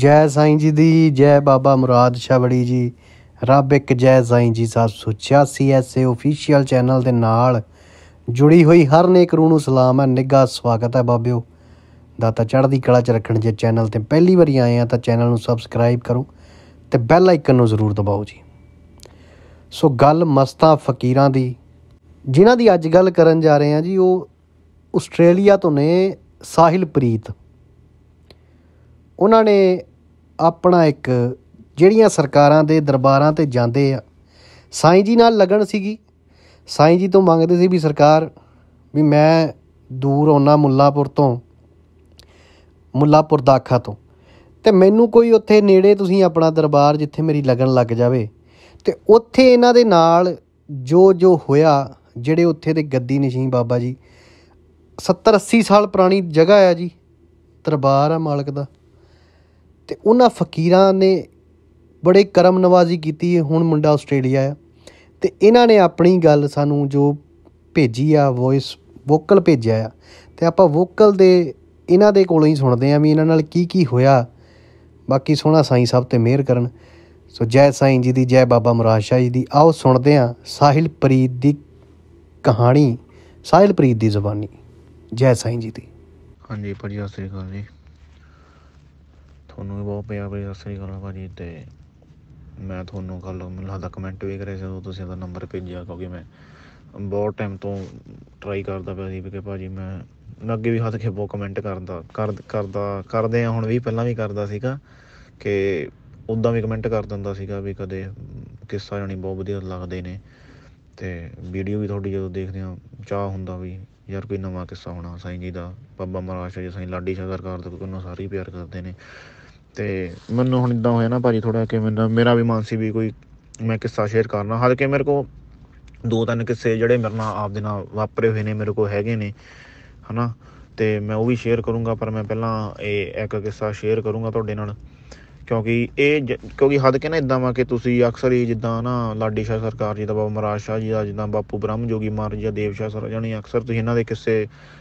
ਜੈ ਸਾਈਂ ਜੀ ਦੀ ਜੈ ਬਾਬਾ ਮੁਰਾਦ ਬੜੀ ਜੀ ਰੱਬ ਇੱਕ ਜੈ ਸਾਈਂ ਜੀ 786 ਐਸੇ ਅਫੀਸ਼ੀਅਲ ਚੈਨਲ ਦੇ ਨਾਲ ਜੁੜੀ ਹੋਈ ਹਰ ਨੇਕ ਰੂਹ ਨੂੰ ਸਲਾਮ ਹੈ ਨਿੱਗਾ ਸਵਾਗਤ ਹੈ ਬਾਬਿਓ ਦਾਤਾ ਚੜ੍ਹਦੀ ਕਲਾ ਚ ਰੱਖਣ ਜੇ ਚੈਨਲ ਤੇ ਪਹਿਲੀ ਵਾਰੀ ਆਏ ਆ ਤਾਂ ਚੈਨਲ ਨੂੰ ਸਬਸਕ੍ਰਾਈਬ ਕਰੋ ਤੇ ਬੈਲ ਆਈਕਨ ਨੂੰ ਜ਼ਰੂਰ ਦਬਾਓ ਜੀ ਸੋ ਗੱਲ ਮਸਤਾ ਫਕੀਰਾਂ ਦੀ ਜਿਨ੍ਹਾਂ ਦੀ ਅੱਜ ਗੱਲ ਕਰਨ ਜਾ ਰਹੇ ਆ ਜੀ ਉਹ ਆਸਟ੍ਰੇਲੀਆ ਤੋਂ ਨੇ ਸਾਹਿਲ ਪ੍ਰੀਤ ਉਹਨਾਂ ਨੇ ਆਪਣਾ ਇੱਕ ਜਿਹੜੀਆਂ ਸਰਕਾਰਾਂ ਦੇ ਦਰਬਾਰਾਂ ਤੇ ਜਾਂਦੇ ਆ ਸਾਈਂ ਜੀ ਨਾਲ ਲਗਣ ਸੀਗੀ ਸਾਈਂ ਜੀ ਤੋਂ ਮੰਗਦੇ ਸੀ ਵੀ ਸਰਕਾਰ ਵੀ ਮੈਂ ਦੂਰ ਹੋਣਾ ਮੁੱਲਾਪੁਰ ਤੋਂ ਮੁੱਲਾਪੁਰ ਦਾਖਾ ਤੋਂ ਤੇ ਮੈਨੂੰ ਕੋਈ ਉੱਥੇ ਨੇੜੇ ਤੁਸੀਂ ਆਪਣਾ ਦਰਬਾਰ ਜਿੱਥੇ ਮੇਰੀ ਲਗਣ ਲੱਗ ਜਾਵੇ ਤੇ ਉੱਥੇ ਇਹਨਾਂ ਦੇ ਨਾਲ ਜੋ ਜੋ ਹੋਇਆ ਜਿਹੜੇ ਉੱਥੇ ਦੇ ਗੱਦੀ ਨਸ਼ੀਂ ਬਾਬਾ ਜੀ 70 80 ਸਾਲ ਪੁਰਾਣੀ ਜਗ੍ਹਾ ਆ ਜੀ ਦਰਬਾਰ ਆ ਮਾਲਕ ਦਾ ਤੇ ਉਹਨਾਂ ਫਕੀਰਾਂ ਨੇ ਬੜੇ ਕਰਮ ਨਵਾਜ਼ੀ ਕੀਤੀ ਹੈ ਹੁਣ ਮੁੰਡਾ ਆਸਟ੍ਰੇਲੀਆ ਆ ਤੇ ਇਹਨਾਂ ਨੇ ਆਪਣੀ ਗੱਲ ਸਾਨੂੰ ਜੋ ਭੇਜੀ ਆ ਵੌਇਸ ਵੋਕਲ ਭੇਜਿਆ ਆ ਤੇ ਆਪਾਂ ਵੋਕਲ ਦੇ ਇਹਨਾਂ ਦੇ ਕੋਲੋਂ ਹੀ ਸੁਣਦੇ ਆ ਵੀ ਇਹਨਾਂ ਨਾਲ ਕੀ ਕੀ ਹੋਇਆ ਬਾਕੀ ਸੋਹਣਾ ਸਾਈਂ ਸਾਹਿਬ ਤੇ ਮਿਹਰ ਕਰਨ ਸੋ ਜੈ ਸਾਈਂ ਜੀ ਦੀ ਜੈ ਬਾਬਾ ਮਹਾਰਾਜ ਸ਼ਾਹ ਜੀ ਦੀ ਆਓ ਸੁਣਦੇ ਆ ਸਾਹਿਲ ਪ੍ਰੀਤ ਦੀ ਕਹਾਣੀ ਸਾਹਿਲ ਪ੍ਰੀਤ ਦੀ ਜ਼ੁਬਾਨੀ ਜੈ ਸਾਈਂ ਜੀ ਦੀ ਹਾਂਜੀ ਭਾਜੀ ਸਤਿ ਗੱਲ ਜੀ ਤੁਹਾਨੂੰ ਵੀ ਬਹੁਤ ਪਿਆਰ ਭਰੀ ਸਤਿ ਸ੍ਰੀ ਅਕਾਲ ਭਾਜੀ ਤੇ ਮੈਂ ਤੁਹਾਨੂੰ ਕੱਲ ਮੈਨੂੰ ਲੱਗਦਾ ਕਮੈਂਟ ਵੀ ਕਰਿਆ ਸੀ ਜਦੋਂ ਤੁਸੀਂ ਦਾ ਨੰਬਰ ਭੇਜਿਆ ਕਿਉਂਕਿ ਮੈਂ ਬਹੁਤ ਟਾਈਮ ਤੋਂ ਟਰਾਈ ਕਰਦਾ ਪਿਆ ਸੀ ਕਿ ਭਾਜੀ ਮੈਂ ਮੈਂ ਅੱਗੇ ਵੀ ਹੱਥ ਖੇਪੋ ਕਮੈਂਟ ਕਰਦਾ ਕਰਦਾ ਕਰਦੇ ਆ ਹੁਣ ਵੀ ਪਹਿਲਾਂ ਵੀ ਕਰਦਾ ਸੀਗਾ ਕਿ ਉਦਾਂ ਵੀ ਕਮੈਂਟ ਕਰ ਦਿੰਦਾ ਸੀਗਾ ਵੀ ਕਦੇ ਕਿੱਸਾ ਜਾਨੀ ਬਹੁਤ ਵਧੀਆ ਲੱਗਦੇ ਨੇ ਤੇ ਵੀਡੀਓ ਵੀ ਤੁਹਾਡੀ ਜਦੋਂ ਦੇਖਦੇ ਆ ਚਾਹ ਹੁੰਦਾ ਵੀ ਯਾਰ ਕੋਈ ਨਵਾਂ ਕਿੱਸਾ ਹੋਣਾ ਸਾਈਂ ਜੀ ਦਾ ਬਾਬਾ ਮਹਾਰਾਜ ਜੀ ਸਾਈਂ ਲਾਡੀ ਸ਼ਾਹ ਸਰਕਾਰ ਦਾ ਕਿਉਂਕਿ ਉਹਨਾਂ ਸਾਰੇ ਪਿਆਰ ਕਰਦੇ ਨੇ ਤੇ ਮੈਨੂੰ ਹੁਣ ਇਦਾਂ ਹੋਇਆ ਨਾ ਭਾਜੀ ਥੋੜਾ ਕਿ ਮੇਰਾ ਮੇਰਾ ਵੀ ਮਾਨਸੀ ਵੀ ਕੋਈ ਮੈਂ ਕਿੱਸਾ ਸ਼ੇਅਰ ਕਰਨਾ ਹਾਲ ਕਿ ਮੇਰੇ ਕੋ ਦੋ ਤਿੰਨ ਕਿੱਸੇ ਜਿਹੜੇ ਮੇਰੇ ਨਾਲ ਆਪ ਦੇ ਨਾਲ ਵਾਪਰੇ ਹੋਏ ਨੇ ਮੇਰੇ ਕੋ ਹੈਗੇ ਨੇ ਹਨਾ ਤੇ ਮੈਂ ਉਹ ਵੀ ਸ਼ੇਅਰ ਕਰੂੰਗਾ ਪਰ ਮੈਂ ਪਹਿਲਾਂ ਇਹ ਇੱਕ ਕਿੱਸਾ ਸ਼ੇਅਰ ਕਰੂੰਗਾ ਤੁਹਾਡੇ ਨਾਲ ਕਿਉਂਕਿ ਇਹ ਕਿਉਂਕਿ ਹੱਦ ਨਾ ਇਦਾਂ ਵਾ ਕਿ ਤੁਸੀਂ ਅਕਸਰ ਹੀ ਜਿੱਦਾਂ ਨਾ ਲਾਡੀ ਸ਼ਾਹ ਸਰਕਾਰ ਜੀ ਦਾ ਬਾਬਾ ਮਹਾਰਾਜ ਸ਼ਾਹ ਜੀ ਦਾ ਜਿੱਦਾਂ ਬਾਪੂ ਬ੍ਰਹਮ ਜੋਗੀ ਮਾਰ ਜੀ ਦਾ ਦੇਵ ਸ਼ਾਹ ਸਰ ਜਾਨੀ ਅਕਸਰ ਤੁਸੀਂ ਇਹਨਾਂ ਦੇ ਕਿੱਸੇ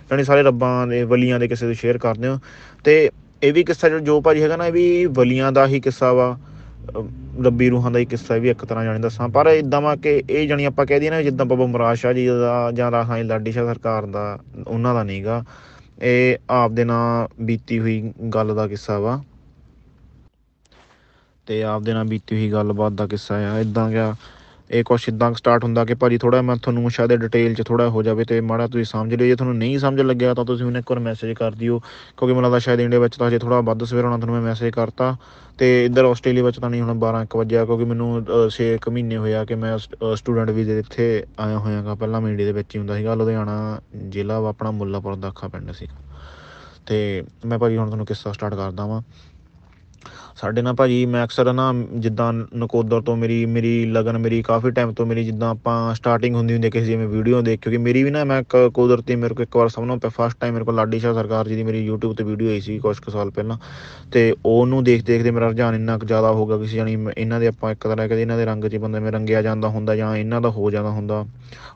ਜਾਨੀ ਸਾਰੇ ਰੱਬਾਂ ਦੇ ਵਲੀਆਂ ਦੇ ਕਿਸੇ ਸ਼ੇਅਰ ਕਰਦੇ ਹੋ ਤੇ ਇਹ ਵੀ ਕਿੱਸਾ ਜੋ ਭਾਜੀ ਹੈਗਾ ਨਾ ਇਹ ਵੀ ਵਲੀਆਂ ਦਾ ਹੀ ਕਿੱਸਾ ਵਾ ਰੱਬੀ ਰੂਹਾਂ ਦਾ ਹੀ ਕਿੱਸਾ ਵੀ ਇੱਕ ਤਰ੍ਹਾਂ ਜਾਣੀ ਦੱਸਾਂ ਪਰ ਇਦਾਂ ਵਾ ਕਿ ਇਹ ਜਣੀ ਆਪਾਂ ਕਹਿ ਦਈਏ ਨਾ ਜਿੱਦਾਂ ਬਾਬਾ ਮਰਾਜ ਸ਼ਾਹ ਜੀ ਦਾ ਜਾਂ ਰਾਹਾਂ ਲਾਡੀ ਸ਼ਾਹ ਸਰਕਾਰ ਦਾ ਉਹਨਾਂ ਦਾ ਨਹੀਂਗਾ ਇਹ ਆਪ ਦੇ ਨਾਲ ਬੀਤੀ ਹੋਈ ਗੱਲ ਦਾ ਕਿੱਸਾ ਵਾ ਤੇ ਆਪ ਦੇ ਨਾਲ ਬੀਤੀ ਹੋਈ ਗੱਲਬਾਤ ਦਾ ਕਿੱਸਾ ਆ ਇਦਾਂ ਗਿਆ ਇਹ ਕੁਛ ਇਦਾਂ ਸਟਾਰਟ ਹੁੰਦਾ ਕਿ ਭਾਜੀ ਥੋੜਾ ਮੈਂ ਤੁਹਾਨੂੰ ਸ਼ਾਇਦ ਡਿਟੇਲ 'ਚ ਥੋੜਾ ਹੋ ਜਾਵੇ ਤੇ ਮਾੜਾ ਤੁਸੀਂ ਸਮਝ ਲਿਓ ਜੇ ਤੁਹਾਨੂੰ ਨਹੀਂ ਸਮਝ ਲੱਗਿਆ ਤਾਂ ਤੁਸੀਂ ਮੈਨੂੰ ਇੱਕ ਵਾਰ ਮੈਸੇਜ ਕਰ ਦਿਓ ਕਿਉਂਕਿ ਮੈਨੂੰ ਲੱਗਦਾ ਸ਼ਾਇਦ ਇੰਡੀਆ ਵਿੱਚ ਤਾਂ ਜੇ ਥੋੜਾ ਵੱਧ ਸਵੇਰ ਹੋਣਾ ਤੁਹਾਨੂੰ ਮੈਂ ਮੈਸੇਜ ਕਰਤਾ ਤੇ ਇੱਧਰ ਆਸਟ੍ਰੇਲੀਆ ਵਿੱਚ ਤਾਂ ਨਹੀਂ ਹੁਣ 12:00 1 ਵਜੇ ਕਿਉਂਕਿ ਮੈਨੂੰ 6 ਮਹੀਨੇ ਹੋਇਆ ਕਿ ਮੈਂ ਸਟੂਡੈਂਟ ਵੀਜ਼ੇ ਦੇ ਇੱਥੇ ਆਇਆ ਹੋਇਆਗਾ ਪਹਿਲਾਂ ਮੈਂ ਇੰਡੀਆ ਦੇ ਵਿੱਚ ਹੀ ਹੁੰਦਾ ਸੀਗਾ ਲੁਧਿਆਣਾ ਜ਼ਿਲ੍ਹਾ ਆਪਣਾ ਮੁੱਲਾਪੁਰ ਖਾ ਪਿੰਡ ਸੀ ਤੇ ਮੈਂ ਭਾਜੀ ਹੁਣ ਤੁਹਾਨੂੰ ਕਿੱਸਾ ਸਟਾਰਟ ਕਰਦਾ ਵਾਂ ਸਾਡੇ ਨਾਲ ਭਾਜੀ ਮੈਂ ਅਕਸਰ ਨਾ ਜਿੱਦਾਂ ਨਕੋਦਰ ਤੋਂ ਮੇਰੀ ਮੇਰੀ ਲਗਨ ਮੇਰੀ ਕਾਫੀ ਟਾਈਮ ਤੋਂ ਮੇਰੀ ਜਿੱਦਾਂ ਆਪਾਂ ਸਟਾਰਟਿੰਗ ਹੁੰਦੀ ਹੁੰਦੀ ਕਿਸੇ ਜਿਵੇਂ ਵੀਡੀਓ ਦੇਖ ਕਿਉਂਕਿ ਮੇਰੀ ਵੀ ਨਾ ਮੈਂ ਕੁਦਰਤੀ ਮੇਰੇ ਕੋਲ ਇੱਕ ਵਾਰ ਸਭ ਨੂੰ ਫਸਟ ਟਾਈਮ ਮੇਰੇ ਕੋਲ ਲਾਡੀ ਸ਼ਾਹ ਸਰਕਾਰ ਜੀ ਦੀ ਮੇਰੀ YouTube ਤੇ ਵੀਡੀਓ ਆਈ ਸੀ ਕੁਝ ਕੁ ਸਾਲ ਪਹਿਲਾਂ ਤੇ ਉਹਨੂੰ ਦੇਖ ਦੇਖਦੇ ਮੇਰਾ ਰੁਝਾਨ ਇੰਨਾ ਕੁ ਜ਼ਿਆਦਾ ਹੋ ਗਿਆ ਕਿ ਜਾਨੀ ਇਹਨਾਂ ਦੇ ਆਪਾਂ ਇੱਕ ਤਰ੍ਹਾਂ ਕਹਿੰਦੇ ਇਹਨਾਂ ਦੇ ਰੰਗ 'ਚ ਬੰਦੇ ਮੈਂ ਰੰਗਿਆ ਜਾਂਦਾ ਹੁੰਦਾ ਜਾਂ ਇਹਨਾਂ ਦਾ ਹੋ ਜਾਂਦਾ ਹੁੰਦਾ